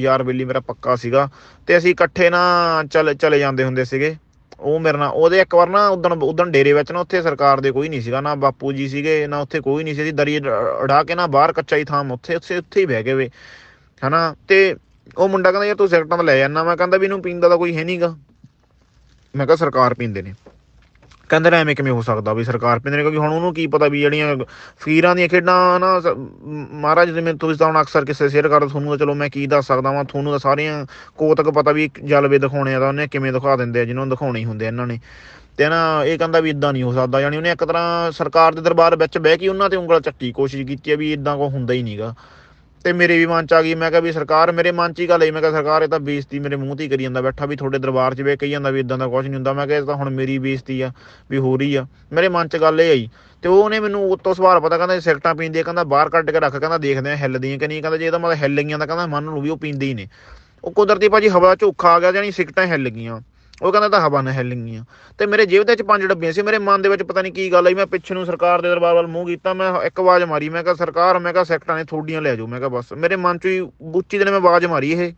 ਯਾਰ ਬੇਲੀ ਮੇਰਾ ਪੱਕਾ ਸੀਗਾ ਤੇ ਅਸੀਂ ਇਕੱਠੇ ਨਾ ਚੱਲ ਚਲੇ ਜਾਂਦੇ ਹੁੰਦੇ ਸੀਗੇ ਉਹ ਮੇਰੇ ਨਾਲ ਉਹਦੇ ਇੱਕ ਵਾਰ ਨਾ ਉਦੋਂ ਉਦੋਂ ਡੇਰੇ ਵਿੱਚ ਨਾ ਉੱਥੇ ਸਰਕਾਰ ਦੇ ਕੋਈ ਨਹੀਂ ਸੀਗਾ ਨਾ ਬਾਪੂ ਜੀ ਸੀਗੇ ਨਾ ਉੱਥੇ ਕੋਈ ਨਹੀਂ ਸੀ ਅਸੀਂ ਦਰੀ ਅੜਾ ਕੇ ਨਾ ਬਾਹਰ ਕੱਚਾ ਹੀ ਥਾਂ ਉੱਥੇ ਉੱਥੇ ਉੱਥੇ ਹੀ ਬਹਿ ਗਏ ਵੇ ਹਨਾ ਤੇ ਉਹ ਮੁੰਡਾ ਕਹਿੰਦਾ ਯਾਰ ਤੂੰ ਸਿਗਰਟਾਂ ਲੈ ਜਾਂਦਾ ਮੈਂ ਕਹਿੰਦਾ ਵੀ ਇਹਨੂੰ ਪੀਂਦਾ ਤਾਂ ਕੋਈ ਹੈ ਨਹੀਂਗਾ ਮੈਂ ਕਿਹਾ ਸਰਕਾਰ ਪੀਂਦੇ ਨੇ ਕਹਿੰਦੇ ਨੇ ਐਵੇਂ ਕਿਵੇਂ ਹੋ ਸਕਦਾ ਵੀ ਸਰਕਾਰ ਪਿੰਦੇ ਨੇ ਕਿਉਂਕਿ ਹੁਣ ਉਹਨੂੰ ਕੀ ਪਤਾ ਵੀ ਜਿਹੜੀਆਂ ਫਕੀਰਾਂ ਦੀਆਂ ਖੇਡਾਂ ਨਾ ਮਹਾਰਾਜ ਜਿਵੇਂ ਤੁਸੀਂ ਤਾਂ ਹੁਣ ਅਕਸਰ ਕਿਸੇ ਸ਼ੇਅਰ ਕਰਦੇ ਤੁਹਾਨੂੰ ਤਾਂ ਚਲੋ ਮੈਂ ਕੀ ਦੱਸ ਸਕਦਾ ਵਾਂ ਤੁਹਾਨੂੰ ਤਾਂ ਸਾਰਿਆਂ ਕੋ ਤੱਕ ਪਤਾ ਵੀ ਜਲਵੇ ਦਿਖਾਉਣੇ ਆ ਤਾਂ ਉਹਨੇ ਕਿਵੇਂ ਦਿਖਾ ਦਿੰਦੇ ਆ ਜਿਹਨੂੰ ਨੂੰ ਦਿਖਾਉਣੇ ਹੁੰਦੇ ਇਹਨਾਂ ਨੇ ਤੇ ਨਾ ਇਹ ਕਹਿੰਦਾ ਵੀ ਇਦਾਂ ਨਹੀਂ ਹੋ ਸਕਦਾ ਯਾਨੀ ਉਹਨੇ ਇੱਕ ਤਰ੍ਹਾਂ ਸਰਕਾਰ ਦੇ ਦਰਬਾਰ ਵਿੱਚ ਬਹਿ ਕੇ ਉਹਨਾਂ ਤੇ ਉਂਗਲ ਚੱਕੀ ਕੋਸ਼ਿਸ਼ ਕੀਤੀ ਆ ਵੀ ਇਦਾਂ ਕੋ ਹੁੰਦਾ ਹੀ ਨਹੀਂਗਾ ਤੇ ਮੇਰੇ ਵੀ ਮਨ ਚ ਆ ਗਈ ਮੈਂ ਕਿਹਾ ਵੀ ਸਰਕਾਰ ਮੇਰੇ ਮਨ ਚ ਹੀ ਗੱਲ ਆਈ ਮੈਂ ਕਿਹਾ ਸਰਕਾਰ ਇਹ ਤਾਂ ਬੇਇੱਜ਼ਤੀ ਮੇਰੇ ਮੂੰਹ ਤੇ ਹੀ ਕਰੀ ਜਾਂਦਾ ਬੈਠਾ ਵੀ ਤੁਹਾਡੇ ਦਰਬਾਰ 'ਚ ਵੇ ਕਹੀ ਜਾਂਦਾ ਵੀ ਇਦਾਂ ਦਾ ਕੁਝ ਨਹੀਂ ਹੁੰਦਾ ਮੈਂ ਕਿਹਾ ਇਹ ਤਾਂ ਹੁਣ ਮੇਰੀ ਬੇਇੱਜ਼ਤੀ ਆ ਵੀ ਹੋ ਰਹੀ ਆ ਮੇਰੇ ਮਨ 'ਚ ਗੱਲ ਇਹ ਆਈ ਤੇ ਉਹਨੇ ਮੈਨੂੰ ਉਤੋਂ ਸਵਾਲ ਪਤਾ ਕਹਿੰਦਾ ਸਿਗਰਟਾਂ ਪੀਂਦੇ ਕਹਿੰਦਾ ਬਾਹਰ ਕੱਢ ਕੇ ਰੱਖ ਕਹਿੰਦਾ ਦੇਖਦੇ ਆ ਹਿੱਲਦੀਆਂ ਕਿ ਨਹੀਂ ਕਹਿੰਦਾ ਜੇ ਇਹਦਾ ਮਤਲਬ ਹਿੱਲ ਗਈਆਂ ਤਾਂ ਕਹਿੰਦਾ ਮਨ ਨੂੰ ਵੀ ਉਹ ਪੀਂਦੇ ਹੀ ਨੇ ਉਹ ਕੁਦਰਤੀ ਭਾਜੀ ਹਵਾ ਝੋਖਾ ਆ ਗਿਆ ਜਾਨੀ ਸਿਗਰਟਾਂ ਹਿੱਲ ਗਈਆਂ ਉਹ ਕਹਿੰਦਾ ਤਾਂ ਹਵਾ ਨਹਿਲ ਲਈਆਂ ਤੇ ਮੇਰੇ ਜੇਬ ਦੇ ਵਿੱਚ ਪੰਜ ਡੱਬੀਆਂ ਸੀ ਮੇਰੇ ਮਨ ਦੇ ਵਿੱਚ ਪਤਾ ਨਹੀਂ ਕੀ ਗੱਲ ਆਈ ਮੈਂ ਪਿੱਛੇ ਨੂੰ ਸਰਕਾਰ ਦੇ ਦਰਬਾਰ ਵੱਲ ਮੂੰਹ ਕੀਤਾ ਮੈਂ ਇੱਕ ਆਵਾਜ਼ ਮਾਰੀ ਮੈਂ ਕਿਹਾ ਸਰਕਾਰ ਮੈਂ ਕਿਹਾ ਸੈਕਟਾਂ ਨੇ ਥੋੜੀਆਂ ਲੈ ਜਾਓ ਮੈਂ ਕਿਹਾ ਬਸ ਮੇਰੇ ਮਨ 'ਚ ਹੀ ਬੁੱਚੀ ਦਿਨ ਮੈਂ ਆਵਾਜ਼ ਮਾਰੀ ਇਹ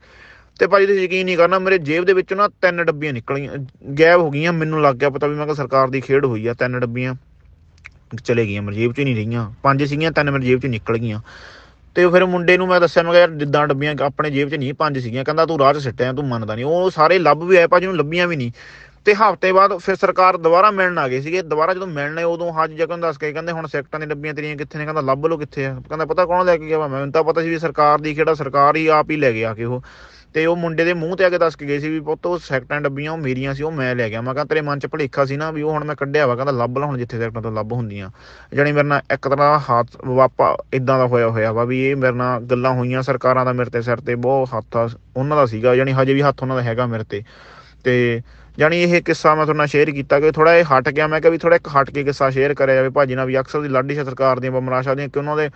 ਤੇ ਭਾਜੀ ਤੁਸੀਂ ਯਕੀਨ ਨਹੀਂ ਕਰਨਾ ਮੇਰੇ ਜੇਬ ਦੇ ਵਿੱਚੋਂ ਨਾ ਤਿੰਨ ਡੱਬੀਆਂ ਨਿਕਲੀਆਂ ਗਾਇਬ ਹੋ ਗਈਆਂ ਮੈਨੂੰ ਲੱਗ ਗਿਆ ਪਤਾ ਵੀ ਮੈਂ ਕਿਹਾ ਸਰਕਾਰ ਦੀ ਖੇਡ ਹੋਈ ਆ ਤਿੰਨ ਡੱਬੀਆਂ ਚਲੇ ਗਈਆਂ ਮੇਰੇ ਜੇਬ 'ਚ ਨਹੀਂ ਰਹੀਆਂ ਪੰਜ ਸੀਗੀਆਂ ਤਿੰਨ ਮੇਰੇ ਜੇਬ 'ਚ ਨਿਕਲ ਗਈਆਂ ਤੇ ਫਿਰ ਮੁੰਡੇ ਨੂੰ ਮੈਂ ਦੱਸਿਆ ਮੈਂ ਕਿਹਾ ਯਾਰ ਜਿੱਦਾਂ ਡੱਬੀਆਂ ਆਪਣੇ ਜੇਬ 'ਚ ਨਹੀਂ ਪੰਜ ਸੀਗੀਆਂ ਕਹਿੰਦਾ ਤੂੰ ਰਾਹ 'ਚ ਸਿੱਟਿਆ ਤੂੰ ਮੰਨਦਾ ਨਹੀਂ ਉਹ ਸਾਰੇ ਲੱਭ ਵੀ ਆਏ ਭਾਜੀ ਨੂੰ ਲੱਭੀਆਂ ਵੀ ਨਹੀਂ ਤੇ ਹਫ਼ਤੇ ਬਾਅਦ ਫਿਰ ਸਰਕਾਰ ਦੁਬਾਰਾ ਮਿਲਣ ਆ ਗਏ ਸੀਗੇ ਦੁਬਾਰਾ ਜਦੋਂ ਮਿਲਣੇ ਉਦੋਂ ਹਾਜੀ ਜਗਨ ਦੱਸ ਕੇ ਕਹਿੰਦੇ ਹੁਣ ਸਿਕਟਾਂ ਦੀ ਡੱਬੀਆਂ ਤੇਰੀਆਂ ਕਿੱਥੇ ਨੇ ਕਹਿੰਦਾ ਲੱਭ ਲੋ ਕਿੱਥੇ ਆ ਕਹਿੰਦਾ ਪਤਾ ਕੌਣ ਲੈ ਕੇ ਗਿਆ ਮੈਨੂੰ ਤਾਂ ਪਤਾ ਸੀ ਵੀ ਸਰਕਾਰ ਦੀ ਕਿਹੜਾ ਸਰਕਾਰ ਹੀ ਆਪ ਹੀ ਲੈ ਗਿਆ ਕਿ ਉਹ ਤੇ ਉਹ ਮੁੰਡੇ ਦੇ ਮੂੰਹ ਤੇ ਆ ਕੇ ਦੱਸ ਕੇ ਗਏ ਸੀ ਵੀ ਪੁੱਤ ਉਹ ਸੈਕਟਾਂ ਡੱਬੀਆਂ ਉਹ ਮੇਰੀਆਂ ਸੀ ਉਹ ਮੈਂ ਲੈ ਗਿਆ ਮੈਂ ਕਹਾਂ ਤੇਰੇ ਮਨ 'ਚ ਭੁਲੇਖਾ ਸੀ ਨਾ ਵੀ ਉਹ ਹੁਣ ਮੈਂ ਕੱਢਿਆ ਵਾ ਕਹਿੰਦਾ ਲੱਭ ਲਾ ਹੁਣ ਜਿੱਥੇ ਸੈਕਟਾਂ ਤੋਂ ਲੱਭ ਹੁੰਦੀਆਂ ਜਾਨੀ ਮੇਰੇ ਨਾਲ ਇੱਕ ਤਰ੍ਹਾਂ ਹੱਥ ਵਾਪਾ ਇਦਾਂ ਦਾ ਹੋਇਆ ਹੋਇਆ ਵਾ ਵੀ ਇਹ ਮੇਰੇ ਨਾਲ ਗੱਲਾਂ ਹੋਈਆਂ ਸਰਕਾਰਾਂ ਦਾ ਮੇਰੇ ਤੇ ਸਿਰ ਤੇ ਬਹੁਤ ਹੱਥ ਉਹਨਾਂ ਦਾ ਸੀਗਾ ਜਾਨੀ ਹਜੇ ਵੀ ਹੱਥ ਉਹਨਾਂ ਦਾ ਹੈਗਾ ਮੇਰੇ ਤੇ ਤੇ ਜਾਨੀ ਇਹ ਕਿੱਸਾ ਮੈਂ ਤੁਹਾਨੂੰ ਸ਼ੇਅਰ ਕੀਤਾ ਕਿ ਥੋੜਾ ਇਹ ਹਟ ਗਿਆ ਮੈਂ ਕਿਹਾ ਵੀ ਥੋੜਾ ਇੱਕ ਹਟ ਕੇ ਕਿੱਸਾ ਸ਼ੇਅਰ ਕਰਿਆ ਜਾਵੇ ਭਾਜੀ ਨਾਲ ਵੀ ਅਕਸਰ ਦੀ ਲਾਡੀ ਸਰਕਾਰ ਦੀਆਂ ਬਮਰਾਸ਼ਾ ਦੀਆਂ ਕਿ ਉਹਨਾਂ ਦੇ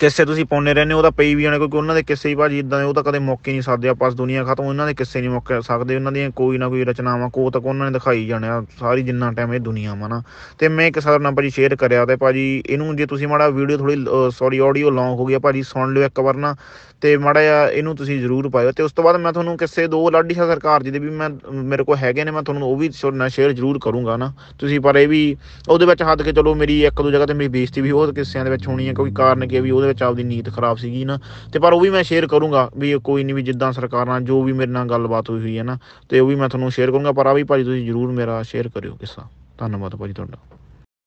ਕਿਸੇ ਤੁਸੀਂ ਪਾਉਨੇ ਰਹਿੰਦੇ ਉਹ ਤਾਂ ਪਈ ਵੀ ਜਾਣੇ ਕਿਉਂਕਿ ਉਹਨਾਂ ਦੇ ਕਿਸੇ ਹੀ ਭਾਜੀ ਇਦਾਂ ਦੇ ਉਹ ਤਾਂ ਕਦੇ ਮੌਕੇ ਨਹੀਂ ਸਕਦੇ ਆਪਸ ਦੁਨੀਆ ਖਤਮ ਉਹਨਾਂ ਦੇ ਕਿਸੇ ਨਹੀਂ ਮੌਕੇ ਸਕਦੇ ਉਹਨਾਂ ਦੀਆਂ ਕੋਈ ਨਾ ਕੋਈ ਰਚਨਾਵਾਂ ਕੋ ਤੱਕ ਉਹਨਾਂ ਨੇ ਦਿਖਾਈ ਜਾਣਿਆ ਸਾਰੀ ਜਿੰਨਾ ਟਾਈਮ ਇਹ ਦੁਨੀਆ ਮਾ ਨਾ ਤੇ ਮੈਂ ਇੱਕ ਸਾਰਾ ਨੰਬਰ ਜੀ ਸ਼ੇਅਰ ਕਰਿਆ ਤੇ ਭਾਜੀ ਇਹਨੂੰ ਜੇ ਤੁਸੀਂ ਮਾੜਾ ਵੀਡੀਓ ਥੋੜੀ ਸੌਰੀ ਆਡੀਓ ਲੌਂਗ ਹੋ ਗਿਆ ਭਾਜੀ ਸੁਣ ਲਿਓ ਇੱਕ ਵਾਰ ਨਾ ਤੇ ਮਾੜਾ ਇਹਨੂੰ ਤੁਸੀਂ ਜ਼ਰੂਰ ਪਾਇਓ ਤੇ ਉਸ ਤੋਂ ਬਾਅਦ ਮੈਂ ਤੁਹਾਨੂੰ ਕਿਸੇ ਦੋ ਲਾਡੀ ਸਰਕਾਰ ਜੀ ਦੇ ਵੀ ਮੈਂ ਮੇਰੇ ਕੋਲ ਹੈਗੇ ਨੇ ਮੈਂ ਤੁਹਾਨੂੰ ਉਹ ਵੀ ਸ਼ੇਅਰ ਜ਼ਰੂਰ ਕਰੂੰਗਾ ਨਾ ਤੁਸੀਂ ਪਰ ਇਹ ਵੀ ਉਹਦੇ ਵਿੱਚ ਹੱਦ ਕੇ ਚਲੋ ਮੇਰੀ ਇੱਕ ਦੋ ਜਗ੍ਹਾ ਤੇ ਮੇਰੀ ਬੇਇੱਜ਼ਤੀ ਵੀ ਹੋ ਕਿਸੇ ਦੇ ਵਿੱਚ ਹੋਣੀ ਹੈ ਕੋਈ ਕਾਰਨ ਕਿ ਵੀ ਉਹਦੇ ਵਿੱਚ ਆਪਦੀ ਨੀਤ ਖਰਾਬ ਸੀਗੀ ਨਾ ਤੇ ਪਰ ਉਹ ਵੀ ਮੈਂ ਸ਼ੇਅਰ ਕਰੂੰਗਾ ਵੀ ਕੋਈ ਨਹੀਂ ਵੀ ਜਿੱਦਾਂ ਸਰਕਾਰ ਨਾਲ ਜੋ ਵੀ ਮੇਰੇ ਨਾਲ ਗੱਲਬਾਤ ਹੋਈ ਹੋਈ ਹੈ ਨਾ ਤੇ ਉਹ ਵੀ ਮੈਂ ਤੁਹਾਨੂੰ ਸ਼ੇਅਰ ਕਰੂੰਗਾ ਪਰ ਆ ਵੀ ਭਾਜੀ ਤੁਸੀਂ ਜਰੂਰ ਮੇਰਾ ਸ਼ੇਅਰ ਕਰਿਓ ਕਿਸਾ ਧੰਨਵਾਦ ਭਾਜੀ ਤੁਹਾਡਾ